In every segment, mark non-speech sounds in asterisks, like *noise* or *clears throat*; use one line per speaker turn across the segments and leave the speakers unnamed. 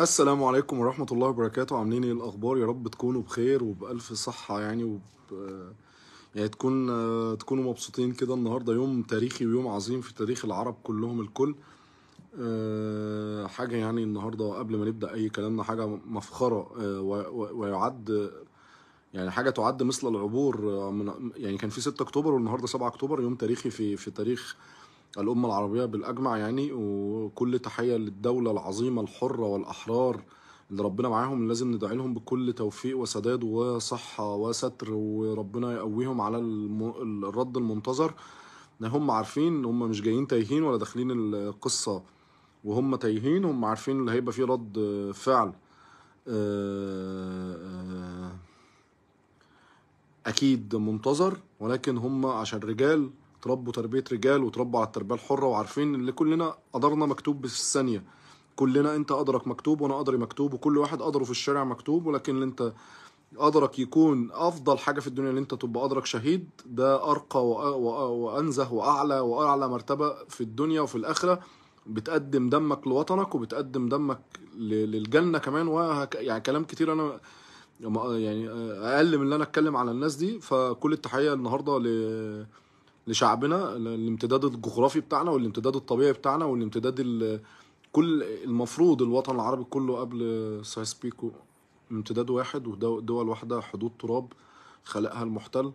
السلام عليكم ورحمة الله وبركاته عاملين ايه الأخبار يا رب تكونوا بخير وبألف صحة يعني وب... يعني تكون تكونوا مبسوطين كده النهاردة يوم تاريخي ويوم عظيم في تاريخ العرب كلهم الكل آه، حاجة يعني النهاردة قبل ما نبدأ أي كلامنا حاجة مفخرة آه، ويعد يعني حاجة تعد مثل العبور آه، من يعني كان في 6 أكتوبر والنهاردة 7 أكتوبر يوم تاريخي في في تاريخ الأمة العربية بالأجمع يعني وكل تحية للدولة العظيمة الحرة والأحرار اللي ربنا معاهم لازم ندعي لهم بكل توفيق وسداد وصحة وستر وربنا يقويهم على الرد المنتظر هم عارفين هم مش جايين تايهين ولا داخلين القصة وهم تايهين هم عارفين اللي هيبقى فيه رد فعل آه، آه، آه، أكيد منتظر ولكن هم عشان رجال تربوا تربيه رجال وتربوا على التربيه الحره وعارفين ان كلنا قدرنا مكتوب بالثانيه كلنا انت قدرك مكتوب وانا قدري مكتوب وكل واحد قدره في الشارع مكتوب ولكن اللي انت قدرك يكون افضل حاجه في الدنيا ان انت تبقى قدرك شهيد ده ارقى وانزه واعلى واعلى مرتبه في الدنيا وفي الاخره بتقدم دمك لوطنك وبتقدم دمك للجنه كمان وهك يعني كلام كتير انا يعني اقل من اللي انا اتكلم على الناس دي فكل التحيه النهارده ل لشعبنا الامتداد الجغرافي بتاعنا والامتداد الطبيعي بتاعنا والامتداد كل المفروض الوطن العربي كله قبل سايس بيكو امتداد واحد ودول واحده حدود تراب خلقها المحتل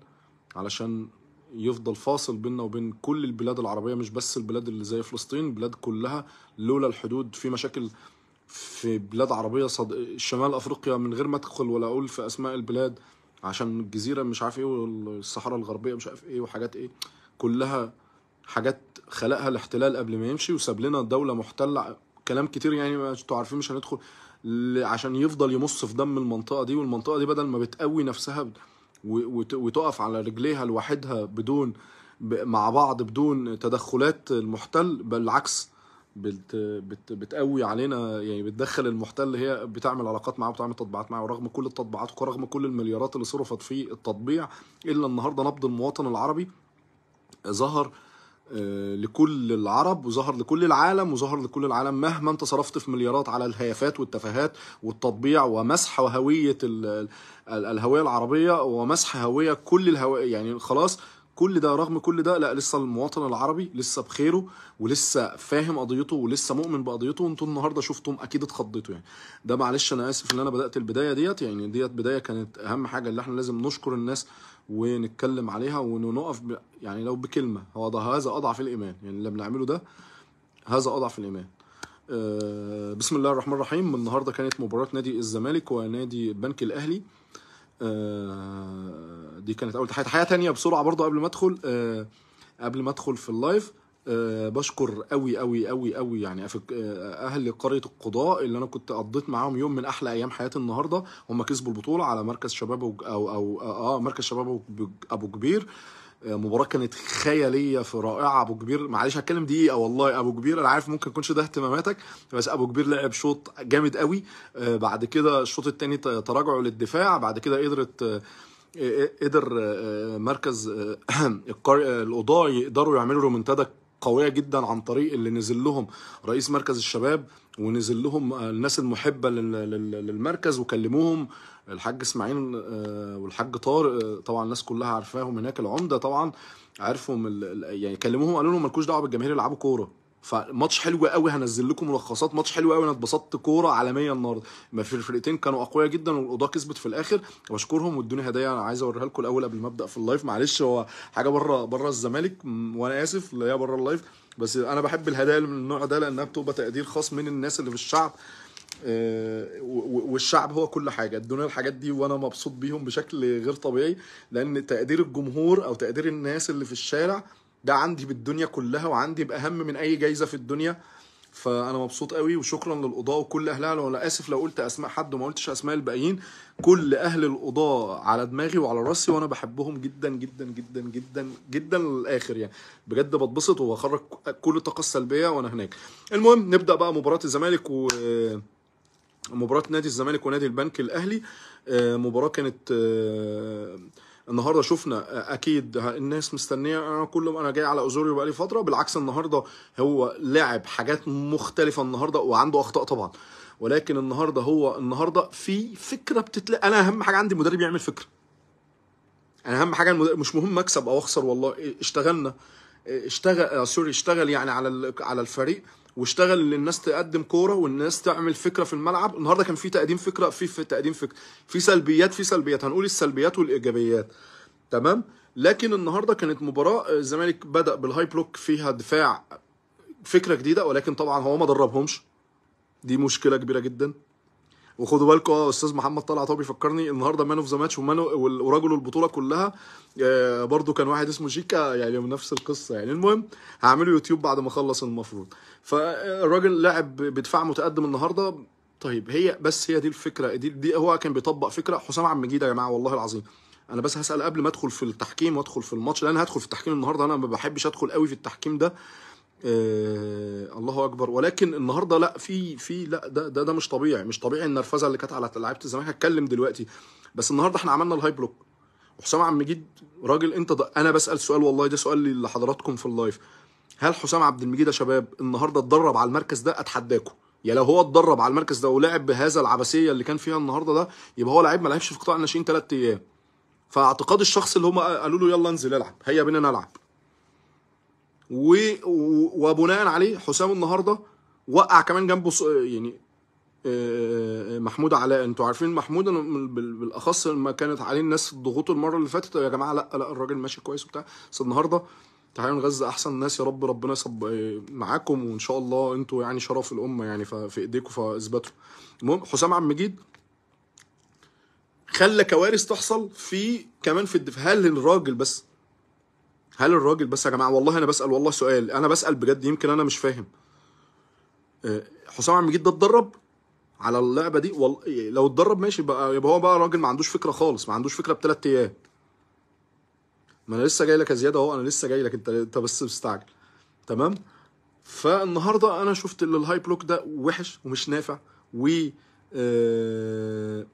علشان يفضل فاصل بيننا وبين كل البلاد العربيه مش بس البلاد اللي زي فلسطين بلاد كلها لولا الحدود في مشاكل في بلاد عربيه صد... شمال افريقيا من غير ما ادخل ولا اقول في اسماء البلاد عشان الجزيره مش عارف ايه والصحراء الغربيه مش عارف ايه وحاجات ايه كلها حاجات خلقها الاحتلال قبل ما يمشي وساب لنا دوله محتله كلام كتير يعني انتوا عارفين مش هندخل عشان يفضل يمص في دم المنطقه دي والمنطقه دي بدل ما بتقوي نفسها وتقف على رجليها لوحدها بدون مع بعض بدون تدخلات المحتل بالعكس بت بت بتقوي علينا يعني بتدخل المحتل هي بتعمل علاقات معاه وبتعمل تطبيعات معاه ورغم كل التطبيعات ورغم كل المليارات اللي صرفت في التطبيع الا النهارده نبض المواطن العربي ظهر آه، لكل العرب وظهر لكل العالم وظهر لكل العالم مهما انت صرفت في مليارات على الهيافات والتفاهات والتطبيع ومسح هويه الهويه العربيه ومسح هويه كل الهوية يعني خلاص كل ده رغم كل ده لا لسه المواطن العربي لسه بخيره ولسه فاهم قضيته ولسه مؤمن بقضيته وانتوا النهارده شفتم اكيد اتخضيتوا يعني ده معلش انا اسف ان انا بدات البدايه ديت يعني ديت بدايه كانت اهم حاجه اللي احنا لازم نشكر الناس ونتكلم عليها ونقف ب... يعني لو بكلمه هو ده هذا اضعف الايمان يعني اللي بنعمله ده هذا اضعف الايمان أه بسم الله الرحمن الرحيم النهارده كانت مباراه نادي الزمالك ونادي البنك الاهلي أه دي كانت اول تحيه تحيه تانية بسرعه برضو قبل ما ادخل أه قبل ما ادخل في اللايف آه، بشكر قوي قوي قوي قوي يعني آه، اهل قريه القضاء اللي انا كنت قضيت معاهم يوم من احلى ايام حياتي النهارده هم كسبوا البطوله على مركز شباب او او اه, آه، مركز شباب ابو كبير مباراة كانت خيالية في رائعة أبو كبير معلش هتكلم دقيقة والله أبو كبير أنا عارف ممكن يكونش ده اهتماماتك بس أبو كبير لعب شوط جامد قوي بعد كده الشوط الثاني تراجعوا للدفاع بعد كده قدرت قدر مركز *clears throat* القضاء يقدروا يعملوا رومنتادا قويه جدا عن طريق اللي نزل لهم رئيس مركز الشباب ونزل لهم آه، الناس المحبه للمركز وكلموهم الحاج اسماعيل آه، والحاج طارق آه، طبعا الناس كلها عارفاهم هناك العمده طبعا عرفوا يعني كلموهم قالوا لهم مالكوش دعوه بالجماهير العبوا كوره فماتش حلو قوي هنزل لكم ملخصات ماتش حلو قوي انا اتبسطت كوره عالميه النهارده ما في الفرقتين كانوا اقوياء جدا والاوضاع كسبت في الاخر بشكرهم وادوني هدايا انا عايز اوريها لكم الاول قبل ما ابدا في اللايف معلش هو حاجه بره بره الزمالك وانا اسف اللي هي بره اللايف بس انا بحب الهدايا من النوع ده لانها بتبقى تقدير خاص من الناس اللي في الشعب آه، والشعب هو كل حاجه ادوني الحاجات دي وانا مبسوط بيهم بشكل غير طبيعي لان تقدير الجمهور او تقدير الناس اللي في الشارع ده عندي بالدنيا كلها وعندي باهم من اي جايزه في الدنيا فانا مبسوط قوي وشكرا للقضاء وكل اهلها وأنا اسف لو قلت اسماء حد وما قلتش اسماء الباقيين كل اهل القضاء على دماغي وعلى راسي وانا بحبهم جدا جدا جدا جدا جدا للاخر يعني بجد بتبسط وبخرج كل الطاقه السلبيه وانا هناك المهم نبدا بقى مباراه الزمالك و مباراه نادي الزمالك ونادي البنك الاهلي آه، مباراه كانت آه، النهارده شفنا آه، اكيد الناس مستنيه انا آه، كل انا جاي على اوزوريو بقالي فتره بالعكس النهارده هو لعب حاجات مختلفه النهارده وعنده اخطاء طبعا ولكن النهارده هو النهارده في فكره بتتلاقي انا اهم حاجه عندي مدرب يعمل فكره انا اهم حاجه المدرب مش مهم اكسب او اخسر والله إيه، اشتغلنا إيه، اشتغل آه، سوري اشتغل يعني على على الفريق واشتغل ان الناس تقدم كوره والناس تعمل فكره في الملعب النهارده كان في تقديم فكره في, في تقديم فكره في سلبيات في سلبيات هنقول السلبيات والايجابيات تمام لكن النهارده كانت مباراه آه، الزمالك بدا بالهاي بلوك فيها دفاع فكره جديده ولكن طبعا هو ما دربهمش دي مشكله كبيره جدا وخدوا بالكم اه استاذ محمد طلعت هو بيفكرني النهارده مان اوف ذا ماتش ورجل البطوله كلها آه، برضو برده كان واحد اسمه جيكا يعني من نفس القصه يعني المهم هعمله يوتيوب بعد ما اخلص المفروض فالراجل لاعب بدفاع متقدم النهارده طيب هي بس هي دي الفكره دي, دي هو كان بيطبق فكره حسام عبد المجيد يا جماعه والله العظيم انا بس هسال قبل ما ادخل في التحكيم وادخل في الماتش لان هدخل في التحكيم النهارده انا ما بحبش ادخل قوي في التحكيم ده آه الله اكبر ولكن النهارده لا في في لا ده ده, ده مش طبيعي مش طبيعي النرفزه اللي كانت على لعيبه الزمالك هتكلم دلوقتي بس النهارده احنا عملنا الهاي بلوك وحسام عبد المجيد راجل انت انا بسال سؤال والله ده سؤال لحضراتكم في اللايف هل حسام عبد المجيد يا شباب النهارده اتدرب على المركز ده اتحداكم يا لو هو اتدرب على المركز ده ولعب بهذا العبثيه اللي كان فيها النهارده ده يبقى هو لعيب ما لعبش في قطاع الناشئين ثلاث ايام فاعتقاد الشخص اللي هم قالوا له يلا انزل العب هيا بينا نلعب و... وبناء عليه حسام النهارده وقع كمان جنبه يعني آه، آه، محمود علاء انتوا عارفين محمود انا بالاخص لما كانت عليه الناس الضغوط المره اللي فاتت يا جماعه لا لا الراجل ماشي كويس وبتاع بس النهارده تعالوا غزه احسن ناس يا رب ربنا يصب آه، معاكم وان شاء الله انتوا يعني شرف الامه يعني في ايديكم فاثبتوا المهم حسام عم مجيد خلى كوارث تحصل في كمان في الدفاع هل الراجل بس هل الراجل بس يا جماعه والله انا بسال والله سؤال انا بسال بجد يمكن انا مش فاهم آه، حسام عبد المجيد ده اتدرب على اللعبه دي وال... لو اتدرب ماشي بقى يبقى هو بقى راجل ما عندوش فكره خالص ما عندوش فكره بثلاث ايام ما انا لسه جاي لك يا زياد اهو انا لسه جاي لك انت انت بس مستعجل تمام فالنهارده انا شفت ان الهاي بلوك ده وحش ومش نافع و آه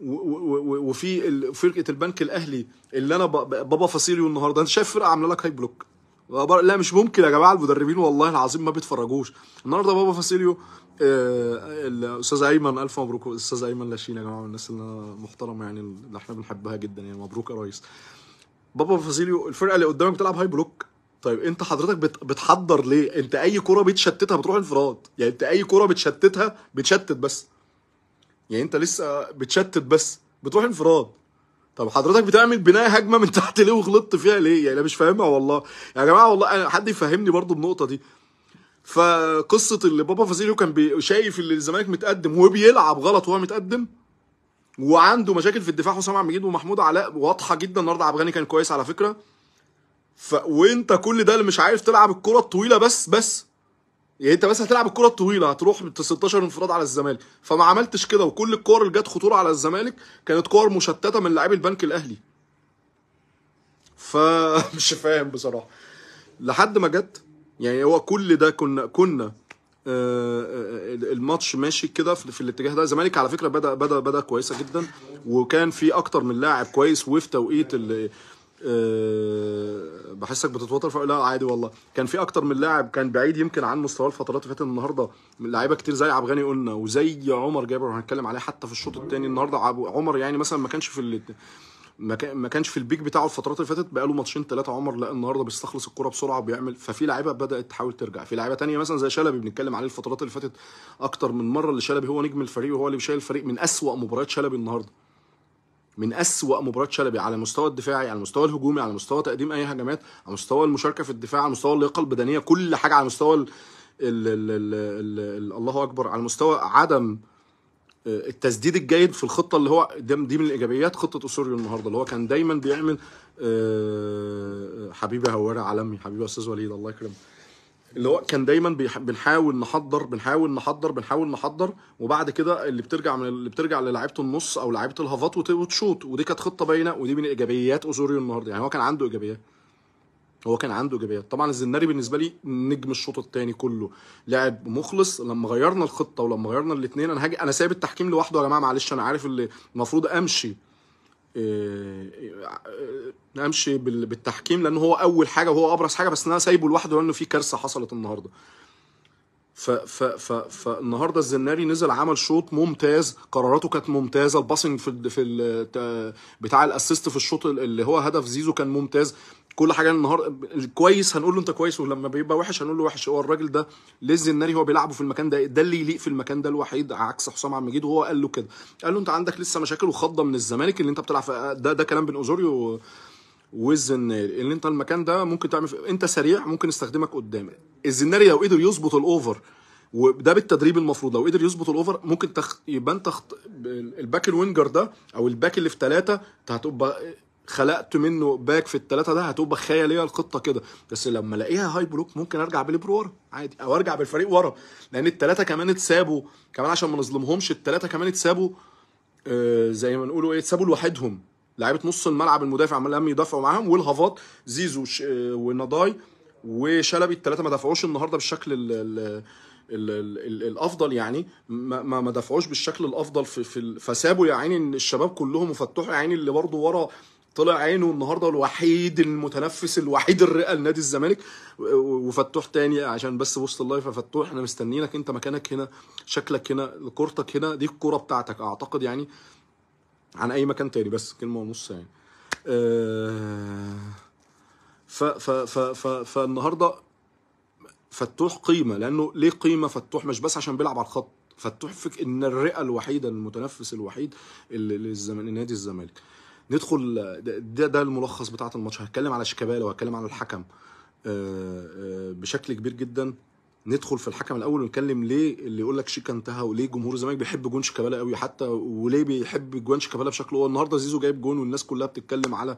وفي فرقه البنك الاهلي اللي انا بابا فاصيليو النهارده انت شايف فرقه عامله لك هاي بلوك لا مش ممكن يا جماعه المدربين والله العظيم ما بيتفرجوش النهارده بابا فاسيليو الاستاذ آه، ايمن الف مبروك الاستاذ ايمن لاشين يا جماعه من الناس اللي انا محترمه يعني اللي احنا بنحبها جدا يعني مبروك يا ريس بابا فاسيليو الفرقه اللي قدامك بتلعب هاي بلوك طيب انت حضرتك بتحضر ليه انت اي كره بتشتتها بتروح انفراد يعني انت اي كره بتشتتها بتشتت بس يعني انت لسه بتشتت بس بتروح انفراد طب حضرتك بتعمل بناء هجمه من تحت ليه وغلطت فيها ليه يعني انا مش فاهمها والله يا يعني جماعه والله انا حد يفهمني برضو النقطه دي فقصه اللي بابا فازيليو كان شايف ان الزمالك متقدم وبيلعب غلط وهو متقدم وعنده مشاكل في الدفاع حسام عبد المجيد ومحمود علاء واضحه جدا النهارده عبد الغني كان كويس على فكره ف... وانت كل ده اللي مش عارف تلعب الكره الطويله بس بس يعني انت بس هتلعب الكره الطويله هتروح من 16 انفراد على الزمالك فما عملتش كده وكل الكور اللي جت خطوره على الزمالك كانت كور مشتته من لاعبي البنك الاهلي فمش *laughs* فاهم بصراحه لحد ما جت يعني هو كل ده كنا كنا آه، آه، آه، الماتش ماشي كده في الاتجاه ده الزمالك على فكره بدا بدا بدا كويسه جدا وكان في اكتر من لاعب كويس وفي توقيت أه بحسك بتتوتر فاقول لا عادي والله كان في اكتر من لاعب كان بعيد يمكن عن مستواه الفترات اللي فاتت النهارده لعيبه كتير زي عبغاني قلنا وزي عمر جابر وهنتكلم عليه حتى في الشوط الثاني النهارده عمر يعني مثلا ما كانش في ما كانش في البيك بتاعه الفترات اللي فاتت بقاله ماتشين ثلاثه عمر لا النهارده بيستخلص الكره بسرعه وبيعمل ففي لعيبه بدات تحاول ترجع في لعيبه تانية مثلا زي شلبي بنتكلم عليه الفترات اللي فاتت اكتر من مره اللي شلبي هو نجم الفريق وهو اللي شايل الفريق من اسوا مباريات شلبي النهارده من اسوا مباراه شلبي على المستوى الدفاعي على المستوى الهجومي على مستوى تقديم اي هجمات على مستوى المشاركه في الدفاع على مستوى اللياقه البدنيه كل حاجه على مستوى الـ الـ الـ الـ الـ الله اكبر على مستوى عدم آه، التسديد الجيد في الخطه اللي هو دي من الايجابيات خطه اسوريو النهارده اللي هو كان دايما بيعمل آه، حبيبي هواره علمي حبيبي استاذ وليد الله يكرمك اللي هو كان دايما بنحاول نحضر بنحاول نحضر بنحاول نحضر وبعد كده اللي بترجع من اللي بترجع للاعيبه النص او لعيبه الهافات وتشوط ودي كانت خطه باينه ودي من ايجابيات اوزوريو النهارده يعني هو كان عنده ايجابيات هو كان عنده ايجابيات طبعا الزناري بالنسبه لي نجم الشوط الثاني كله لاعب مخلص لما غيرنا الخطه ولما غيرنا الاثنين انا هاجي انا سايب التحكيم لوحده يا جماعه معلش انا عارف اللي المفروض امشي امشي آه، آه، آه، بالتحكيم لان هو اول حاجه وهو ابرز حاجه بس انا سايبه لوحده لانه في كارثه حصلت النهارده ف ف ف فالنهارده الزناري نزل عمل شوط ممتاز قراراته كانت ممتازه الباسنج في ال في ال بتاع الاسيست في الشوط اللي هو هدف زيزو كان ممتاز كل حاجه النهارده كويس هنقول له انت كويس ولما بيبقى وحش هنقول له وحش هو الراجل ده لز الناري هو بيلعبه في المكان ده ده اللي يليق في المكان ده الوحيد عكس حسام عبد المجيد وهو قال له كده قال له انت عندك لسه مشاكل وخضه من الزمالك اللي انت بتلعب في ده ده كلام بين اوزوريو والزناري ان انت المكان ده ممكن تعمل في... انت سريع ممكن استخدمك قدام الزناري لو قدر يظبط الاوفر وده بالتدريب المفروض لو قدر يظبط الاوفر ممكن تخ... يبقى انت تخ... الباك الوينجر ده او الباك اللي في ثلاثه انت هتبقى خلقت منه باك في الثلاثه ده هتبقى بخايه ليا الخطه كده بس لما الاقيها هاي بلوك ممكن ارجع بالبرو ورا عادي او ارجع بالفريق ورا لان الثلاثه كمان اتسابوا كمان عشان ما نظلمهمش الثلاثه كمان اتسابوا آه زي ما نقولوا ايه اتسابوا لوحدهم لعيبه نص الملعب المدافع عمال يدافعوا معاهم والهافات زيزو آه ونضاي وشلبي الثلاثه ما دافعوش النهارده بالشكل ال ال ال الـ الافضل يعني ما ما دافعوش بالشكل الافضل في, في فسابوا يا عيني الشباب كلهم وفتحوا يا عيني اللي برضه ورا طلع عينه النهارده الوحيد المتنفس الوحيد الرئه لنادي الزمالك وفتوح تاني عشان بس وسط اللايف ففتوح احنا مستنيينك انت مكانك هنا شكلك هنا كورتك هنا دي الكوره بتاعتك اعتقد يعني عن اي مكان تاني بس كلمه ونص يعني آه، ف ف ف ف فالنهارده فتوح قيمه لانه ليه قيمه فتوح مش بس عشان بيلعب على الخط فتوح فك ان الرئه الوحيده المتنفس الوحيد اللي النادي الزمالك ندخل ده, ده الملخص بتاعه الماتش هتكلم على شيكابالا وهتكلم على الحكم آه، آه، بشكل كبير جدا ندخل في الحكم الاول ونتكلم ليه اللي يقول لك شيكا انتهى وليه جمهور الزمالك بيحب جون شيكابالا قوي حتى وليه بيحب جوان شيكابالا بشكل هو النهارده زيزو جايب جون والناس كلها بتتكلم على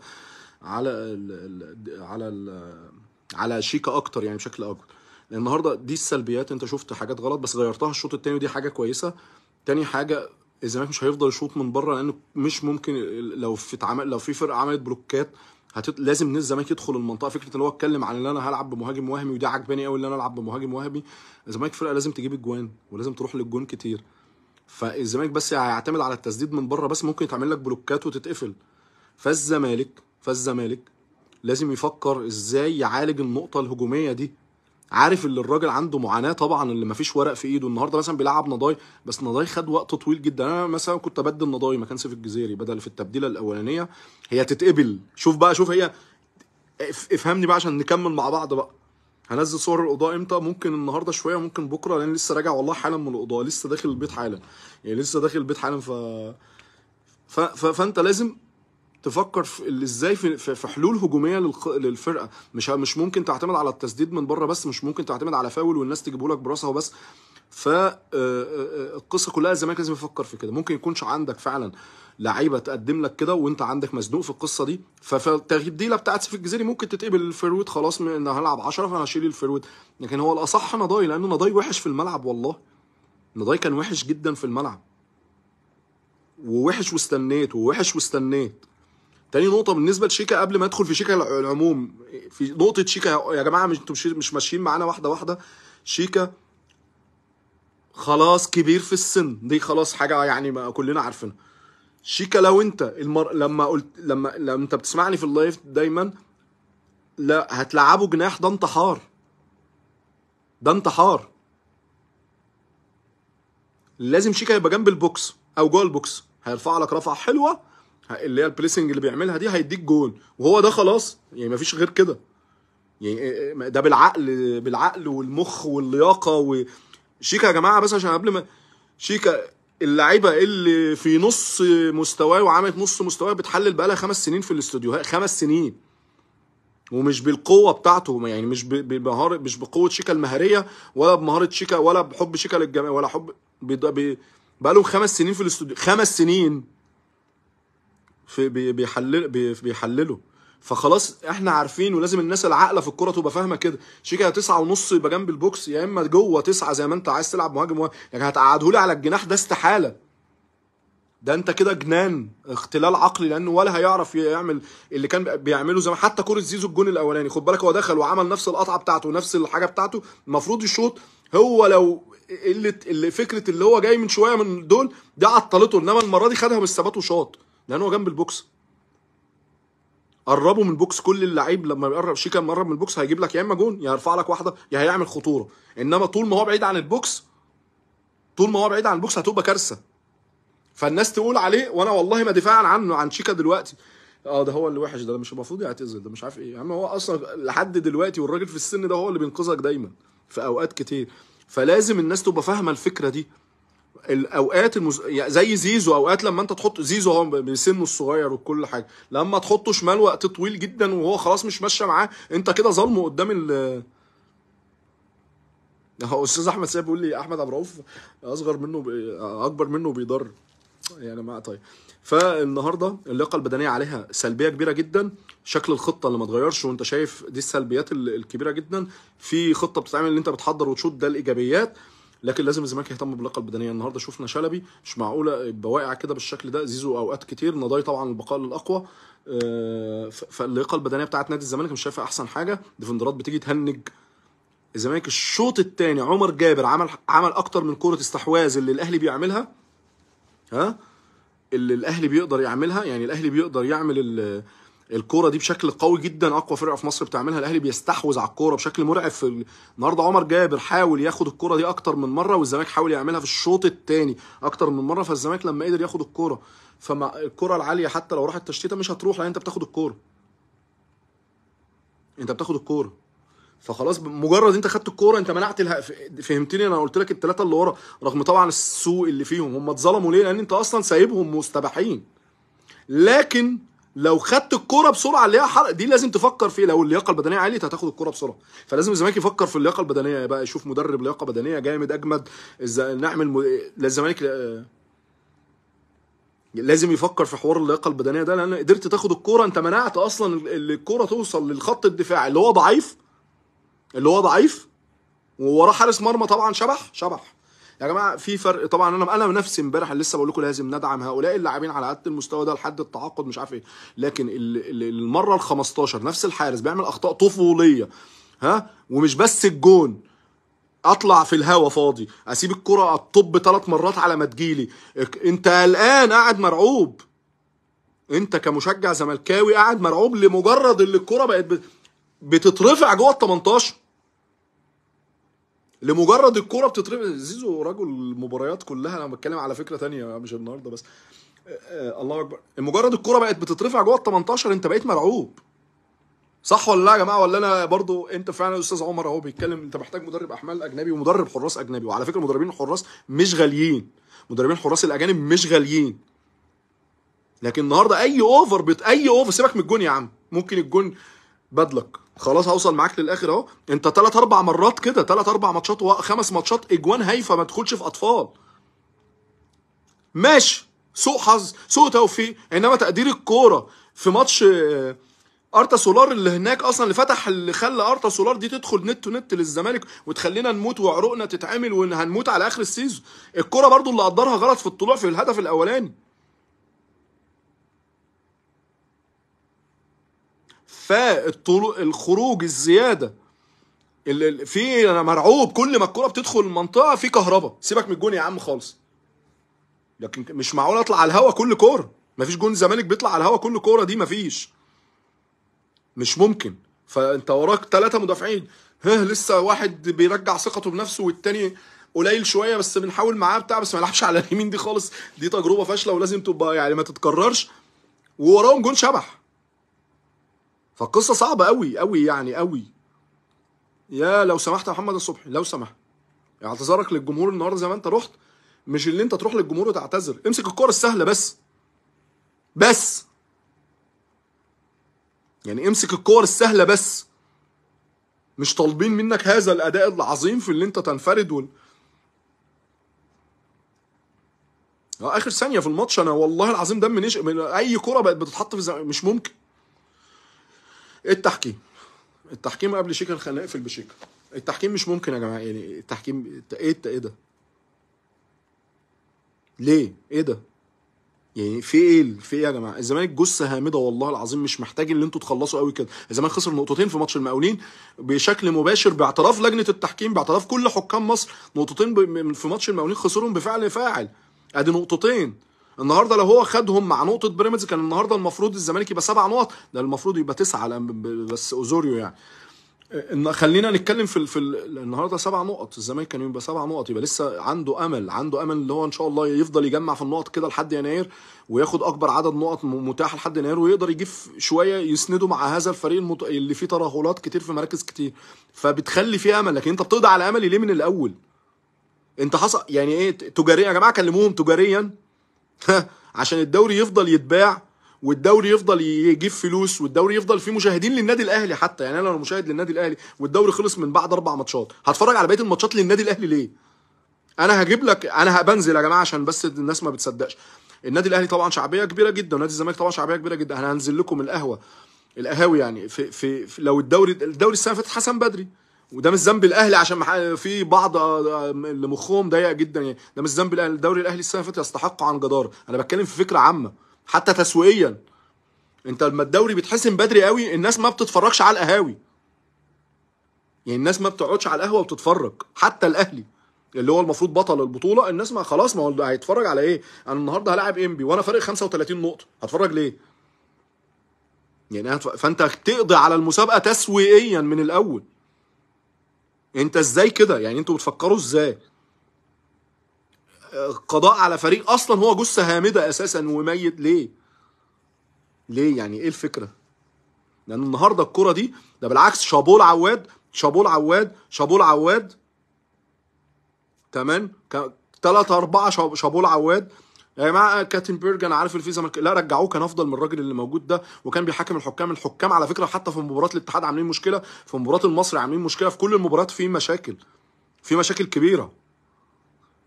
على الـ على ال على شيكا اكتر يعني بشكل اكبر النهارده دي السلبيات انت شفت حاجات غلط بس غيرتها الشوط الثاني ودي حاجه كويسه تاني حاجه الزمالك مش هيفضل يشوط من بره لان مش ممكن لو في اتعمل لو في فرقه عملت بلوكات هتت... لازم النادي الزمالك يدخل المنطقه فكره ان هو اتكلم عن ان انا هلعب بمهاجم وهمي ودي عجباني قوي ان انا العب بمهاجم وهمي الزمالك فرقه لازم تجيب اجوان ولازم تروح للجون كتير فالزمالك بس هيعتمد على التسديد من بره بس ممكن يتعمل لك بلوكات وتتقفل فالزمالك فالزمالك لازم يفكر ازاي يعالج النقطه الهجوميه دي عارف اللي الراجل عنده معاناه طبعا اللي مفيش ورق في ايده النهارده مثلا بيلعب نضاي بس نضاي خد وقت طويل جدا انا مثلا كنت ابدل نضاي مكان سيف الجزيري بدل في التبديله الاولانيه هي تتقبل شوف بقى شوف هي افهمني بقى عشان نكمل مع بعض بقى هنزل صور الاوضه امتى ممكن النهارده شويه ممكن بكره لان لسه راجع والله حالا من الاوضه لسه داخل البيت حالا يعني لسه داخل البيت حالا ف... ف... ف... فانت لازم تفكر في ازاي في, حلول هجوميه للفرقه مش مش ممكن تعتمد على التسديد من بره بس مش ممكن تعتمد على فاول والناس تجيبه لك براسها وبس ف آه، آه، آه، القصه كلها الزمالك لازم يفكر في كده ممكن يكونش عندك فعلا لعيبه تقدم لك كده وانت عندك مزنوق في القصه دي فالتبديله بتاعت سيف الجزيري ممكن تتقبل الفرويد خلاص ان هلعب 10 فانا هشيل الفرويد لكن هو الاصح نضاي لانه نضاي وحش في الملعب والله نضاي كان وحش جدا في الملعب ووحش واستنيت ووحش واستنيت تاني نقطه بالنسبه لشيكا قبل ما ادخل في شيكا العموم في نقطه شيكا يا جماعه مش انتوا مش ماشيين معانا واحده واحده شيكا خلاص كبير في السن دي خلاص حاجه يعني ما كلنا عارفينها شيكا لو انت المر... لما قلت لما لما انت بتسمعني في اللايف دايما لا هتلعبه جناح ده انتحار ده انتحار لازم شيكا يبقى جنب البوكس او جوه البوكس هيرفع لك رفعه حلوه اللي هي البريسنج اللي بيعملها دي هيديك جون وهو ده خلاص يعني مفيش غير كده يعني آه، آه، ده بالعقل بالعقل والمخ واللياقه و شيكا يا جماعه بس عشان قبل ما شيكا اللعيبه اللي في نص مستواه وعملت نص مستواه بتحلل بقالها خمس سنين في الاستوديوهات خمس سنين ومش بالقوه بتاعته يعني مش بمهاره مش بقوه شيكا المهاريه ولا بمهاره شيكا ولا بحب شيكا للجماهير ولا حب بقالهم خمس سنين في الاستوديو خمس سنين في بيحلل بيحلله فخلاص احنا عارفين ولازم الناس العاقله في الكوره تبقى فاهمه كده شيكا تسعة ونص يبقى جنب البوكس يا اما جوه تسعة زي ما انت عايز تلعب مهاجم يعني هتقعده لي على الجناح ده استحاله ده انت كده جنان اختلال عقلي لانه ولا هيعرف يعمل اللي كان بيعمله زمان حتى كوره زيزو الجون الاولاني خد بالك هو دخل وعمل نفس القطعه بتاعته ونفس الحاجه بتاعته المفروض الشوط هو لو قله فكره اللي هو جاي من شويه من دول دي عطلته انما المره دي خدها بالثبات وشاط لان هو جنب البوكس قربوا من البوكس كل اللعيب لما يقرب شيكا مقرب من البوكس هيجيب لك يا اما جون يا هيرفع لك واحده يا هيعمل خطوره انما طول ما هو بعيد عن البوكس طول ما هو بعيد عن البوكس هتبقى كارثه فالناس تقول عليه وانا والله ما دفاعا عنه عن شيكا دلوقتي اه ده هو اللي وحش ده مش المفروض يعتزل ده مش عارف ايه يا يعني عم هو اصلا لحد دلوقتي والراجل في السن ده هو اللي بينقذك دايما في اوقات كتير فلازم الناس تبقى فاهمه الفكره دي الاوقات المز... يعني زي زيزو اوقات لما انت تحط زيزو هو بسنه الصغير وكل حاجه لما تحطه شمال وقت طويل جدا وهو خلاص مش ماشيه معاه انت كده ظلمه قدام ال هو استاذ احمد سيد بيقول لي احمد عبد الرؤوف اصغر منه ب... اكبر منه بيضر يعني ما طيب فالنهارده اللياقه البدنيه عليها سلبيه كبيره جدا شكل الخطه اللي ما اتغيرش وانت شايف دي السلبيات الكبيره جدا في خطه بتتعمل ان انت بتحضر وتشوط ده الايجابيات لكن لازم الزمالك يهتم باللياقه البدنيه النهارده شفنا شلبي مش معقوله يبقى واقع كده بالشكل ده زيزو اوقات كتير نضاي طبعا البقاء للاقوى آه، فاللياقه البدنيه بتاعت نادي الزمالك مش شايفها احسن حاجه ديفندرات بتيجي تهنج الزمالك الشوط الثاني عمر جابر عمل عمل اكتر من كره استحواذ اللي الاهلي بيعملها ها اللي الاهلي بيقدر يعملها يعني الاهلي بيقدر يعمل الكوره دي بشكل قوي جدا اقوى فرقه في مصر بتعملها الاهلي بيستحوذ على الكوره بشكل مرعب في النهارده عمر جابر حاول ياخد الكوره دي اكتر من مره والزمالك حاول يعملها في الشوط الثاني اكتر من مره فالزمالك لما قدر ياخد الكوره فما الكره العاليه حتى لو راحت تشتيته مش هتروح لان انت بتاخد الكوره انت بتاخد الكوره فخلاص مجرد انت خدت الكوره انت منعت الها... فهمتني انا قلت لك الثلاثه اللي ورا رغم طبعا السوء اللي فيهم هم اتظلموا ليه لان انت اصلا سايبهم مستباحين لكن لو خدت الكرة بسرعة اللي هي حرق دي لازم تفكر فيه لو اللياقة البدنية عالية هتاخد الكرة بسرعة فلازم الزمالك يفكر في اللياقة البدنية بقى يشوف مدرب لياقة بدنية جامد أجمد نعمل مد... للزمالك آه، لازم يفكر في حوار اللياقه البدنيه ده لان قدرت تاخد الكوره انت منعت اصلا الكوره توصل للخط الدفاعي اللي هو ضعيف اللي هو ضعيف ووراه حارس مرمى طبعا شبح شبح يا جماعه في فرق طبعا انا انا نفسي امبارح لسه بقول لكم لازم ندعم هؤلاء اللاعبين على قد المستوى ده لحد التعاقد مش عارف ايه لكن المره ال 15 نفس الحارس بيعمل اخطاء طفوليه ها ومش بس الجون اطلع في الهوا فاضي اسيب الكره اطب ثلاث مرات على ما تجيلي انت قلقان قاعد مرعوب انت كمشجع زملكاوي قاعد مرعوب لمجرد اللي الكره بقت بتترفع جوه ال 18 لمجرد الكوره بتترمي زيزو رجل المباريات كلها انا بتكلم على فكره تانية مش النهارده بس آه الله اكبر مجرد الكوره بقت بتترفع جوه ال 18 انت بقيت مرعوب صح ولا لا يا جماعه ولا انا برضو انت فعلا استاذ عمر اهو بيتكلم انت محتاج مدرب احمال اجنبي ومدرب حراس اجنبي وعلى فكره مدربين الحراس مش غاليين مدربين الحراس الاجانب مش غاليين لكن النهارده اي اوفر بت... اي اوفر سيبك من الجون يا عم ممكن الجون بدلك خلاص هوصل معاك للاخر اهو انت ثلاث اربع مرات كده ثلاث اربع ماتشات وخمس ماتشات اجوان هايفه ما تدخلش في اطفال ماشي سوء حظ سوء توفيق انما تقدير الكوره في ماتش آه، ارتا سولار اللي هناك اصلا اللي فتح اللي خلى ارتا سولار دي تدخل نت نت للزمالك وتخلينا نموت وعروقنا تتعمل وهنموت على اخر السيزون الكوره برضو اللي قدرها غلط في الطلوع في الهدف الاولاني فالخروج الزياده في انا مرعوب كل ما الكره بتدخل المنطقه في كهرباء سيبك من الجون يا عم خالص لكن مش معقول اطلع على الهوا كل كوره مفيش جون الزمالك بيطلع على الهوا كل كوره دي مفيش مش ممكن فانت وراك ثلاثه مدافعين ها لسه واحد بيرجع ثقته بنفسه والتاني قليل شويه بس بنحاول معاه بتاع بس ما يلعبش على اليمين دي خالص دي تجربه فاشله ولازم تبقى يعني ما تتكررش ووراهم جون شبح فالقصه صعبه قوي قوي يعني قوي يا لو سمحت يا محمد الصبحي لو سمحت يعني اعتذارك للجمهور النهارده زي ما انت رحت مش اللي انت تروح للجمهور وتعتذر امسك الكورة السهله بس بس يعني امسك الكور السهله بس مش طالبين منك هذا الاداء العظيم في اللي انت تنفرد وال... آه، اخر ثانيه في الماتش انا والله العظيم دم نشق من اي كره بقت بتتحط في زم... مش ممكن التحكيم التحكيم قبل شيكا خلينا نقفل بشيكا التحكيم مش ممكن يا جماعه يعني التحكيم ايه ايه ده؟ ليه؟ ايه ده؟ يعني في ايه في ايه يا جماعه؟ الزمالك جثه هامده والله العظيم مش محتاج ان انتوا تخلصوا قوي كده، الزمالك خسر نقطتين في ماتش المقاولين بشكل مباشر باعتراف لجنه التحكيم باعتراف كل حكام مصر نقطتين في ماتش المقاولين خسرهم بفعل فاعل ادي نقطتين النهارده لو هو خدهم مع نقطه بيراميدز كان النهارده المفروض الزمالك يبقى سبع نقط ده المفروض يبقى تسعه بس اوزوريو يعني خلينا نتكلم في في النهارده سبع نقط الزمالك كان يبقى سبع نقط يبقى لسه عنده امل عنده امل اللي هو ان شاء الله يفضل يجمع في النقط كده لحد يناير وياخد اكبر عدد نقط متاحه لحد يناير ويقدر يجيب شويه يسنده مع هذا الفريق المت... اللي فيه ترهلات كتير في مراكز كتير فبتخلي فيه امل لكن انت بتقضي على املي ليه من الاول انت حصل يعني ايه تجاريا يا جماعه كلموهم تجاريا عشان الدوري يفضل يتباع والدوري يفضل يجيب فلوس والدوري يفضل فيه مشاهدين للنادي الاهلي حتى يعني انا لو مشاهد للنادي الاهلي والدوري خلص من بعد اربع ماتشات هتفرج على بقيه الماتشات للنادي الاهلي ليه انا هجيب لك انا بنزل يا جماعه عشان بس الناس ما بتصدقش النادي الاهلي طبعا شعبيه كبيره جدا ونادي الزمالك طبعا شعبيه كبيره جدا انا هنزل لكم القهوه القهاوي يعني في, في, في لو الدوري الدوري السنه اللي فاتت حسن بدري وده مش ذنب الاهلي عشان في بعض آه، اللي مخهم ضيق جدا يعني ده مش ذنب الاهلي الدوري الاهلي السنه اللي فاتت يستحق عن جداره انا بتكلم في فكره عامه حتى تسويقيا انت لما الدوري بيتحسم بدري قوي الناس ما بتتفرجش على القهاوي يعني الناس ما بتقعدش على القهوه وبتتفرج حتى الاهلي اللي هو المفروض بطل البطوله الناس ما خلاص ما هو هيتفرج على ايه انا النهارده هلاعب انبي وانا فارق 35 نقطه هتفرج ليه يعني فانت تقضي على المسابقه تسويقيا من الاول انت ازاي كده يعني انتوا بتفكروا ازاي قضاء على فريق اصلا هو جثه هامده اساسا وميت ليه ليه يعني ايه الفكره لان النهارده الكره دي ده بالعكس شابول عواد شابول عواد شابول عواد تمام ثلاثة أربعة شابول عواد يا جماعه كاتنبرج انا عارف الفيزا مك... لا رجعوه كان افضل من الراجل اللي موجود ده وكان بيحاكم الحكام الحكام على فكره حتى في مباراه الاتحاد عاملين مشكله في مباراه المصري عاملين مشكله في كل المباريات في مشاكل في مشاكل كبيره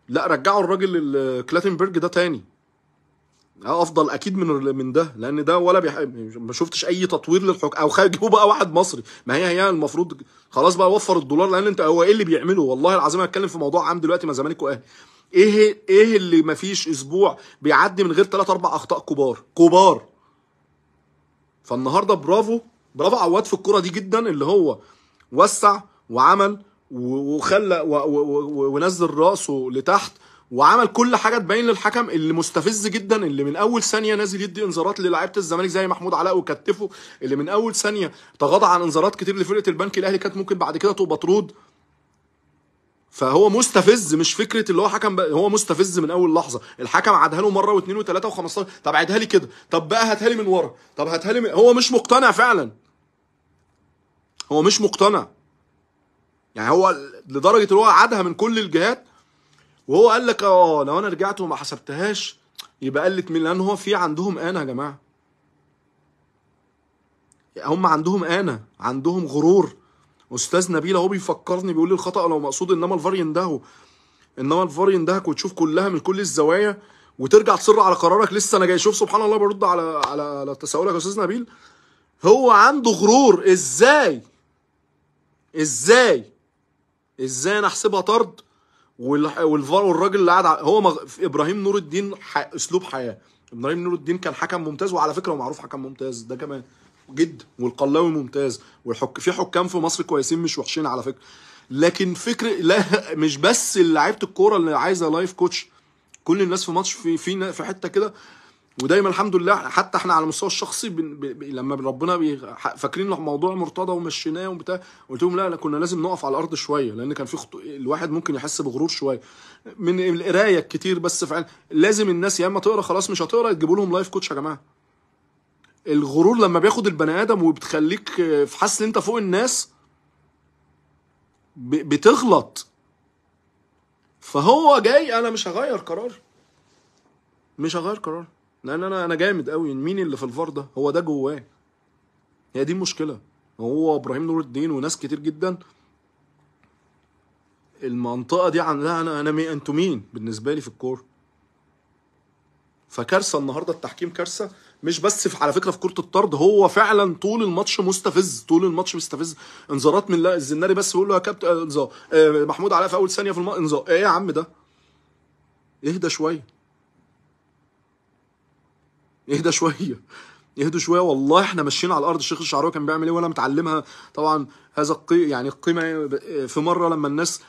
لا رجعوا الراجل كلاتنبرج ده تاني افضل اكيد من من ده لان ده ولا بيح... ما شفتش اي تطوير للحكام او جيبوا بقى واحد مصري ما هي هي المفروض خلاص بقى وفر الدولار لان انت هو ايه اللي بيعمله والله العظيم هتكلم في موضوع عام دلوقتي ما زمالك واهلي ايه ايه اللي مفيش اسبوع بيعدي من غير ثلاث اربع اخطاء كبار كبار فالنهارده برافو برافو عواد في الكره دي جدا اللي هو وسع وعمل وخلى ونزل راسه لتحت وعمل كل حاجه تبين للحكم اللي مستفز جدا اللي من اول ثانيه نازل يدي انذارات للاعيبه الزمالك زي محمود علاء وكتفه اللي من اول ثانيه تغاضى عن انذارات كتير لفرقه البنك الاهلي كانت ممكن بعد كده تبقى طرود فهو مستفز مش فكره اللي هو حكم بقى هو مستفز من اول لحظه الحكم عدها له مره واثنين وثلاثه و15 طب عدها لي كده طب بقى هاتها لي من ورا طب هاتها لي من... هو مش مقتنع فعلا هو مش مقتنع يعني هو لدرجه ان هو عادها من كل الجهات وهو قال لك اه لو انا رجعت وما حسبتهاش يبقى قلت من لان هو في عندهم انا يا جماعه هم عندهم انا عندهم غرور استاذ نبيل اهو بيفكرني بيقول لي الخطا لو مقصود انما الفار يندهه انما الفار يندهك وتشوف كلها من كل الزوايا وترجع تصر على قرارك لسه انا جاي شوف سبحان الله برد على على على تساؤلك يا استاذ نبيل هو عنده غرور ازاي ازاي ازاي انا احسبها طرد والفار والراجل اللي قاعد هو مغ... ابراهيم نور الدين ح... اسلوب حياه ابراهيم نور الدين كان حكم ممتاز وعلى فكره هو معروف حكم ممتاز ده كمان جدا والقلاوي ممتاز والحك في حكام في مصر كويسين مش وحشين على فكره لكن فكر لا مش بس لعيبه الكوره اللي عايزه لايف كوتش كل الناس في ماتش في في في حته كده ودايما الحمد لله حتى احنا على المستوى الشخصي بن ب... لما ربنا فاكرين موضوع مرتضى ومشيناه وبتاع قلت لهم لا لا كنا لازم نقف على الارض شويه لان كان في خطو الواحد ممكن يحس بغرور شويه من القرايه الكتير بس فعلا لازم الناس يا اما تقرا خلاص مش هتقرا تجيبوا لهم لايف كوتش يا جماعه الغرور لما بياخد البني ادم وبتخليك في حاسس ان انت فوق الناس بتغلط فهو جاي انا مش هغير قراري مش هغير قراري لان انا انا جامد قوي مين اللي في الفار ده هو ده جواه هي دي المشكله هو ابراهيم نور الدين وناس كتير جدا المنطقه دي عندها انا انا مي انتوا مين بالنسبه لي في الكوره فكارثه النهارده التحكيم كارثه مش بس في على فكره في كره الطرد هو فعلا طول الماتش مستفز طول الماتش مستفز انذارات من الزناري بس بيقول له يا كابتن آه، انذار آه، محمود علاء في اول ثانيه في الماتش انذار ايه يا عم ده اهدى شويه اهدى شويه اهدوا شويه والله احنا ماشيين على الارض الشيخ الشعراوي كان بيعمل ايه وانا متعلمها طبعا هذا القي يعني القيمه آه، في مره لما الناس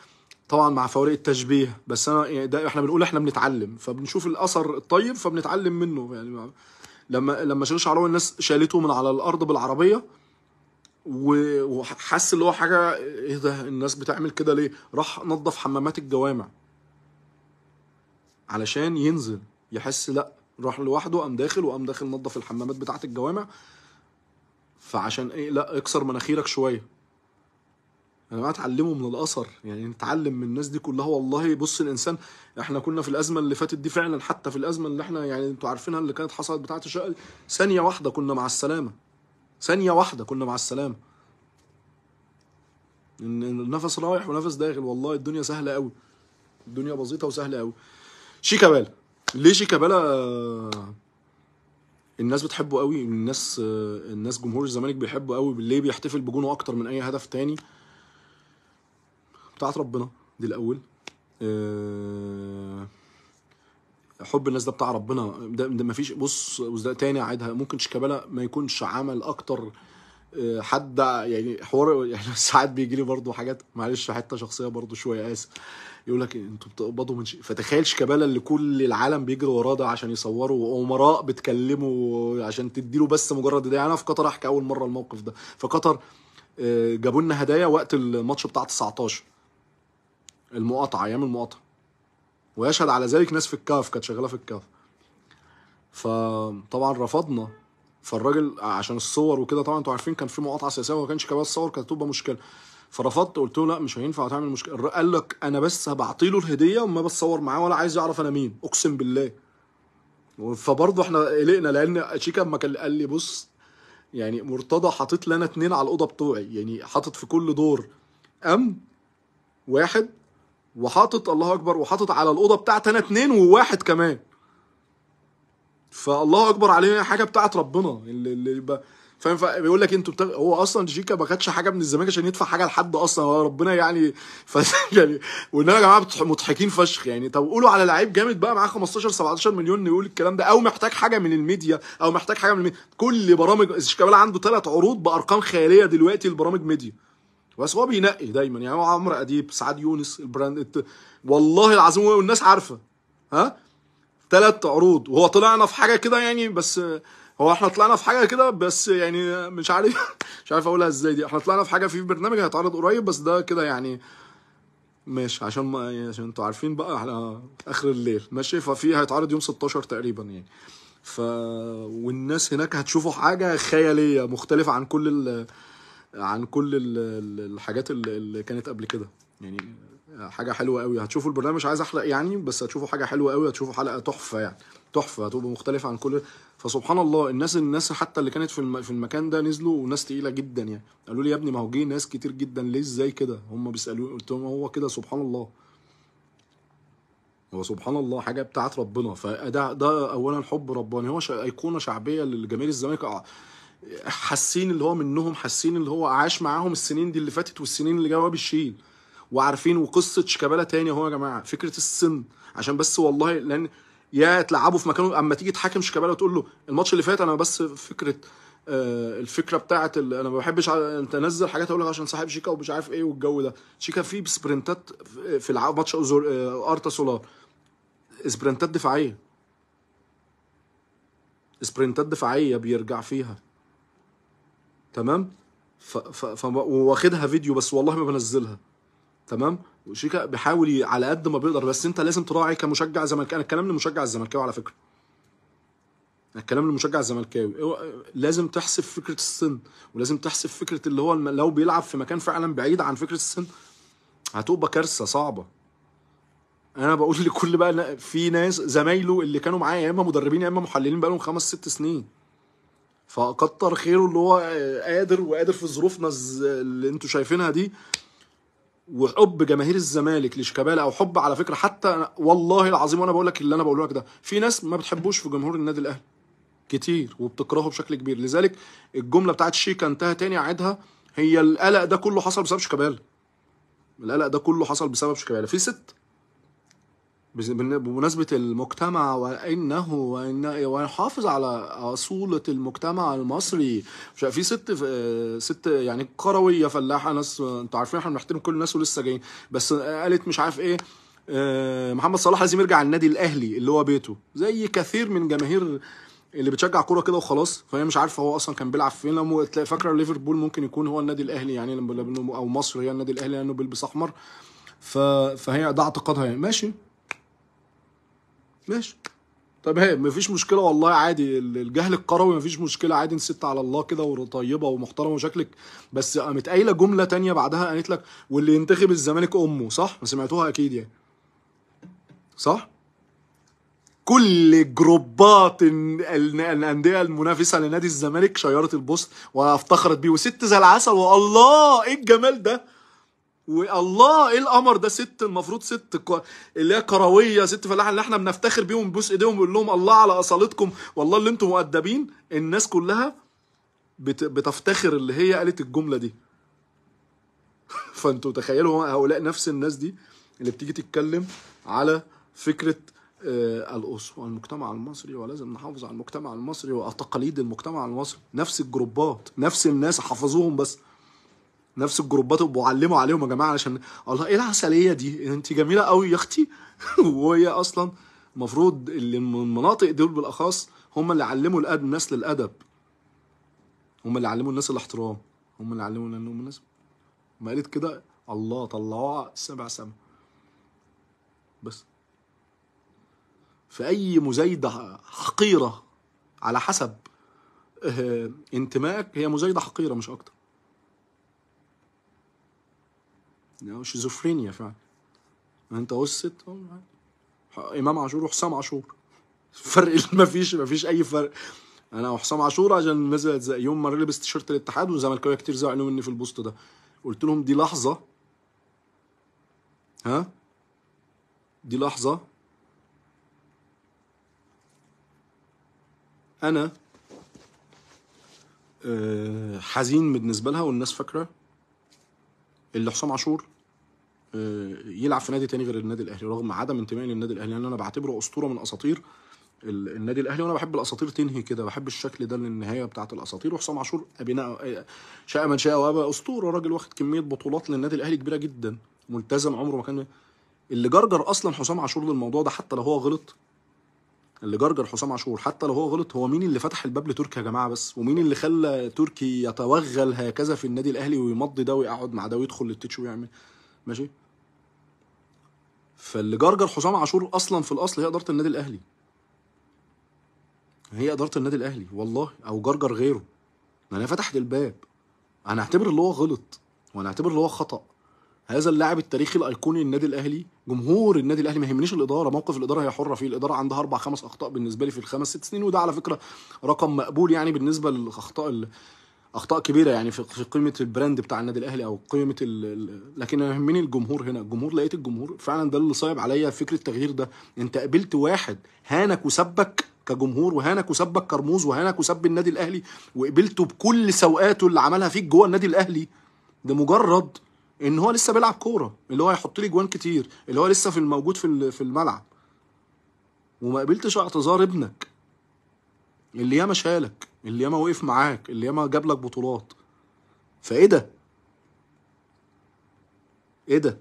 طبعا مع فوارق التشبيه بس انا يعني ده احنا بنقول احنا بنتعلم فبنشوف الاثر الطيب فبنتعلم منه يعني لما لما شيرش شعراوي الناس شالته من على الارض بالعربيه وحس اللي هو حاجه ايه ده الناس بتعمل كده ليه راح نظف حمامات الجوامع علشان ينزل يحس لا راح لوحده قام داخل وقام داخل نظف الحمامات بتاعت الجوامع فعشان ايه لا اكسر مناخيرك شويه يا جماعه اتعلموا من الاثر يعني نتعلم من الناس دي كلها والله بص الانسان احنا كنا في الازمه اللي فاتت دي فعلا حتى في الازمه اللي احنا يعني انتوا عارفينها اللي كانت حصلت بتاعه الشقه ثانيه واحده كنا مع السلامه ثانيه واحده كنا مع السلامه النفس رايح ونفس داخل والله الدنيا سهله قوي الدنيا بسيطه وسهله قوي شيكابالا ليه شيكابالا الناس بتحبه قوي الناس الناس جمهور الزمالك بيحبه قوي ليه بيحتفل بجونه اكتر من اي هدف تاني طاعة ربنا دي الأول آه، حب الناس ده بتاع ربنا ده, ده مفيش بص وده تاني عادها ممكن شيكابالا ما يكونش عمل أكتر آه، حد يعني حوار يعني *laughs* ساعات بيجي لي برضه حاجات معلش حته شخصيه برضه شويه اسف يقول لك انتوا بتقبضوا من فتخيل شيكابالا اللي كل العالم بيجري وراه ده عشان يصوروا وامراء بتكلموا عشان تديله بس مجرد ده يعني انا في قطر احكي اول مره الموقف ده في قطر آه، جابوا لنا هدايا وقت الماتش بتاع 19 المقاطعه ايام المقاطعه ويشهد على ذلك ناس في الكاف كانت شغاله في الكاف فطبعا رفضنا فالراجل عشان الصور وكده طبعا انتوا عارفين كان في مقاطعه سياسيه وما كانش كمان الصور كانت تبقى مشكله فرفضت قلت له لا مش هينفع تعمل مشكله قال لك انا بس هبعطي له الهديه وما بتصور معاه ولا عايز يعرف انا مين اقسم بالله فبرضه احنا قلقنا لان شيكا اما كان قال لي بص يعني مرتضى حاطط لنا اتنين على الاوضه بتوعي يعني حاطط في كل دور ام واحد وحاطط الله اكبر وحاطط على الاوضه بتاعتي انا اتنين وواحد كمان فالله اكبر عليه حاجه بتاعت ربنا اللي, اللي ب... فاهم بيقول لك انتوا بتغ... هو اصلا جيكا ما خدش حاجه من الزمالك عشان يدفع حاجه لحد اصلا هو ربنا يعني ف... *laughs* يعني وانما يا جماعه مضحكين فشخ يعني طب قولوا على لعيب جامد بقى معاه 15 17 مليون يقول الكلام ده او محتاج حاجه من الميديا او محتاج حاجه من الميديا. كل برامج شيكابالا عنده ثلاث عروض بارقام خياليه دلوقتي لبرامج ميديا بس هو بينقي دايما يعني هو عمرو اديب سعاد يونس البراند والله العظيم والناس عارفه ها ثلاث عروض وهو طلعنا في حاجه كده يعني بس هو احنا طلعنا في حاجه كده بس يعني مش عارف *laughs* مش عارف اقولها ازاي دي احنا طلعنا في حاجه في برنامج هيتعرض قريب بس ده كده يعني ماشي عشان ما يعني عشان انتوا عارفين بقى احنا اخر الليل ماشي ففي هيتعرض يوم 16 تقريبا يعني ف والناس هناك هتشوفوا حاجه خياليه مختلفه عن كل ال... عن كل الحاجات اللي كانت قبل كده يعني حاجه حلوه قوي هتشوفوا البرنامج مش عايز احلق يعني بس هتشوفوا حاجه حلوه قوي هتشوفوا حلقه تحفه يعني تحفه هتبقى مختلفه عن كل فسبحان الله الناس الناس حتى اللي كانت في في المكان ده نزلوا وناس تقيله جدا يعني قالوا لي يا ابني ما هو جه ناس كتير جدا ليه ازاي كده هم بيسالوني قلت لهم هو كده سبحان الله هو سبحان الله حاجه بتاعت ربنا فده ده اولا حب رباني هو ايقونه شعبيه لجماهير الزمالك حاسين اللي هو منهم حاسين اللي هو عاش معاهم السنين دي اللي فاتت والسنين اللي جايه بيشيل وعارفين وقصه شيكابالا تاني اهو يا جماعه فكره السن عشان بس والله لان يا تلعبوا في مكانه اما تيجي تحاكم شيكابالا وتقول له الماتش اللي فات انا بس فكره آه الفكره بتاعه انا ما بحبش انت نزل حاجات اقول لك عشان صاحب شيكا ومش عارف ايه والجو ده شيكا فيه سبرنتات في العاب ماتش آه، ارتا سولار سبرنتات دفاعيه سبرنتات دفاعيه بيرجع فيها تمام ف ف واخدها فيديو بس والله ما بنزلها تمام وشيكا بيحاول على قد ما بيقدر بس انت لازم تراعي كمشجع زملكاوي انا الكلام لمشجع الزملكاوي على فكره الكلام لمشجع الزملكاوي لازم تحسب فكره السن ولازم تحسب فكره اللي هو لو بيلعب في مكان فعلا بعيد عن فكره السن هتبقى كارثه صعبه انا بقول لكل بقى في ناس زمايله اللي كانوا معايا يا اما مدربين يا اما محللين بقالهم خمس ست سنين فكتر خيره اللي هو قادر وقادر في ظروفنا اللي انتوا شايفينها دي وحب جماهير الزمالك لشيكابالا او حب على فكره حتى والله العظيم وانا بقول لك اللي انا بقوله لك ده في ناس ما بتحبوش في جمهور النادي الاهلي كتير وبتكرهه بشكل كبير لذلك الجمله بتاعت شيكا انتهى تاني اعيدها هي القلق ده كله حصل بسبب شيكابالا القلق ده كله حصل بسبب شيكابالا في ست بمناسبة المجتمع وإنه وإن ونحافظ على أصولة المجتمع المصري مش في ست آه، ست يعني كروية فلاحة ناس أنتوا عارفين إحنا بنحترم كل الناس ولسه جايين بس قالت مش عارف إيه آه، محمد صلاح لازم يرجع النادي الأهلي اللي هو بيته زي كثير من جماهير اللي بتشجع كوره كده وخلاص فهي مش عارفه هو اصلا كان بيلعب فين لما تلاقي فاكره ليفربول ممكن يكون هو النادي الاهلي يعني او مصر هي النادي الاهلي لانه بيلبس احمر فهي ده اعتقادها يعني ماشي ماشي طب هي مفيش مشكله والله عادي الجهل القروي مفيش مشكله عادي نسيت على الله كده وطيبه ومحترمه وشكلك بس قامت قايله جمله تانية بعدها قالت لك واللي ينتخب الزمالك امه صح ما سمعتوها اكيد يعني صح كل جروبات الانديه المنافسه لنادي الزمالك شيرت البوست وافتخرت بيه وست زي العسل والله ايه الجمال ده والله ايه القمر ده ست المفروض ست اللي هي كرويه ست فلاحه اللي احنا بنفتخر بيهم بوس ايديهم ونقول لهم الله على اصالتكم والله اللي انتم مؤدبين الناس كلها بتفتخر اللي هي قالت الجمله دي *laughs* فانتوا تخيلوا هؤلاء نفس الناس دي اللي بتيجي تتكلم على فكره آه، الاسره والمجتمع المصري ولازم نحافظ على المجتمع المصري وتقاليد المجتمع المصري نفس الجروبات نفس الناس حفظوهم بس نفس الجروبات وبعلموا عليهم يا جماعه عشان الله ايه العسليه دي انت جميله قوي يا اختي *laughs* وهي اصلا المفروض اللي من المناطق دول بالاخص هم اللي علموا الأد... الناس للادب هم اللي علموا الناس الاحترام هم اللي علموا ان الناس ما قالت كده الله طلعوها سبع سما بس في اي مزايده حقيره على حسب آه، انتمائك هي مزايده حقيره مش اكتر شيزوفرينيا فعلا انت قصت امام عاشور وحسام عاشور فرق ما فيش ما فيش اي فرق انا وحسام عاشور عشان نزلت يوم ما لبس تيشيرت الاتحاد وزملكاويه كتير زعلوا مني في البوست ده قلت لهم دي لحظه ها دي لحظه انا آه، حزين بالنسبه لها والناس فاكره اللي حسام عاشور آه، يلعب في نادي تاني غير النادي الاهلي رغم عدم انتمائي للنادي الاهلي لان انا بعتبره اسطوره من اساطير النادي الاهلي وانا بحب الاساطير تنهي كده بحب الشكل ده للنهايه بتاعه الاساطير وحسام عاشور ابناء آه، شاء من شاء وابى اسطوره راجل واخد كميه بطولات للنادي الاهلي كبيره جدا ملتزم عمره ما كان اللي جرجر اصلا حسام عاشور للموضوع ده حتى لو هو غلط اللي جرجر حسام عاشور حتى لو هو غلط هو مين اللي فتح الباب لتركي يا جماعه بس ومين اللي خلى تركي يتوغل هكذا في النادي الاهلي ويمضي ده ويقعد مع ده ويدخل للتيتش ويعمل ماشي فاللي جرجر حسام عاشور اصلا في الاصل هي اداره النادي الاهلي هي اداره النادي الاهلي والله او جرجر غيره انا فتحت الباب انا اعتبر اللي هو غلط وانا اعتبر اللي هو خطا هذا اللاعب التاريخي الايقوني للنادي الاهلي جمهور النادي الاهلي ما يهمنيش الاداره موقف الاداره هي حره فيه الاداره عندها اربع خمس اخطاء بالنسبه لي في الخمس ست سنين وده على فكره رقم مقبول يعني بالنسبه للاخطاء اخطاء كبيره يعني في قيمه البراند بتاع النادي الاهلي او قيمه الـ لكن انا يهمني الجمهور هنا الجمهور لقيت الجمهور فعلا ده اللي صايب عليا فكره التغيير ده انت قابلت واحد هانك وسبك كجمهور وهانك وسبك كرموز وهانك وسب النادي الاهلي وقبلته بكل سوقاته اللي عملها فيك جوه النادي الاهلي ده مجرد ان هو لسه بيلعب كوره اللي هو هيحط لي جوان كتير اللي هو لسه في الموجود في في الملعب وما قبلتش اعتذار ابنك اللي ياما شالك اللي ياما وقف معاك اللي ياما جاب لك بطولات فايه ده ايه ده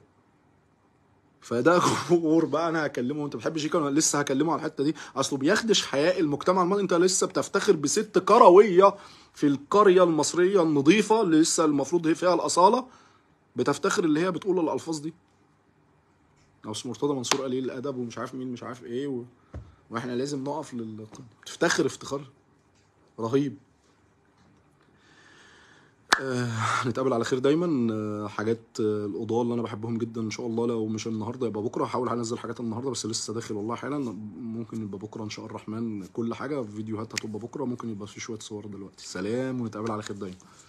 فده غرور بقى انا هكلمه انت بتحب شيكا إيه انا لسه هكلمه على الحته دي اصله بيخدش حياء المجتمع المصري انت لسه بتفتخر بست كرويه في القريه المصريه النظيفه اللي لسه المفروض هي فيها الاصاله بتفتخر اللي هي بتقول الالفاظ دي او مرتضى منصور قليل الادب ومش عارف مين مش عارف ايه و... واحنا لازم نقف لل بتفتخر افتخار رهيب آه، هنتقابل نتقابل على خير دايما آه، حاجات آه، اللي انا بحبهم جدا ان شاء الله لو مش النهارده يبقى بكره هحاول انزل حاجات النهارده بس لسه داخل والله حالا ممكن يبقى بكره ان شاء الرحمن كل حاجه فيديوهات هتبقى بكره ممكن يبقى في شويه صور دلوقتي سلام ونتقابل على خير دايما